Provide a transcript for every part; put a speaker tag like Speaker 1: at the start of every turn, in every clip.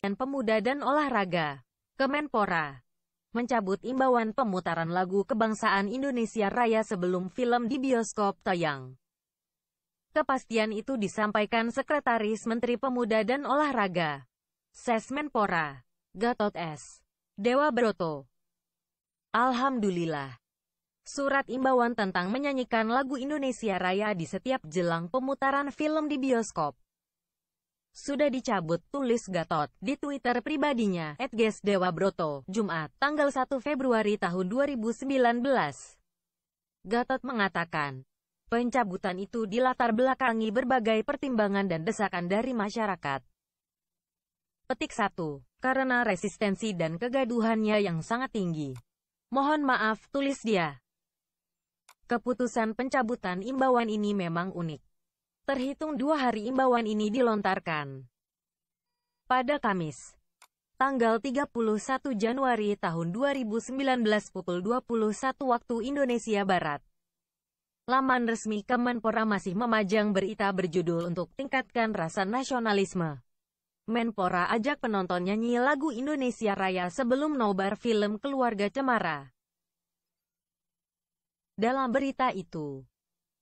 Speaker 1: dan Pemuda dan Olahraga, Kemenpora, mencabut imbauan pemutaran lagu kebangsaan Indonesia Raya sebelum film di bioskop tayang. Kepastian itu disampaikan Sekretaris Menteri Pemuda dan Olahraga, Sesmenpora, Gatot S. Dewa Broto. Alhamdulillah, Surat imbauan tentang menyanyikan lagu Indonesia Raya di setiap jelang pemutaran film di bioskop. Sudah dicabut, tulis Gatot, di Twitter pribadinya, Edges Dewa Broto, Jumat, tanggal 1 Februari tahun 2019. Gatot mengatakan, pencabutan itu dilatar belakangi berbagai pertimbangan dan desakan dari masyarakat. Petik 1. Karena resistensi dan kegaduhannya yang sangat tinggi. Mohon maaf, tulis dia. Keputusan pencabutan imbauan ini memang unik. Terhitung dua hari imbauan ini dilontarkan. Pada Kamis, tanggal 31 Januari tahun 2019 pukul 21 waktu Indonesia Barat. Laman resmi Kemenpora masih memajang berita berjudul untuk tingkatkan rasa nasionalisme. Menpora ajak penonton nyanyi lagu Indonesia Raya sebelum nobar film Keluarga Cemara. Dalam berita itu,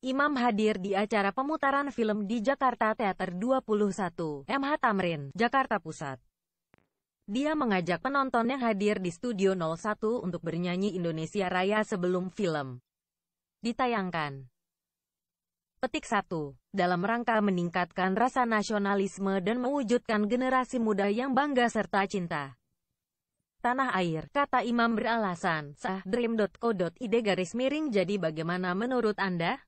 Speaker 1: Imam hadir di acara pemutaran film di Jakarta Teater 21, MH Tamrin, Jakarta Pusat. Dia mengajak penonton yang hadir di Studio 01 untuk bernyanyi Indonesia Raya sebelum film ditayangkan. Petik 1. Dalam rangka meningkatkan rasa nasionalisme dan mewujudkan generasi muda yang bangga serta cinta tanah air, kata imam beralasan, sah, dream.co.id garis miring jadi bagaimana menurut Anda?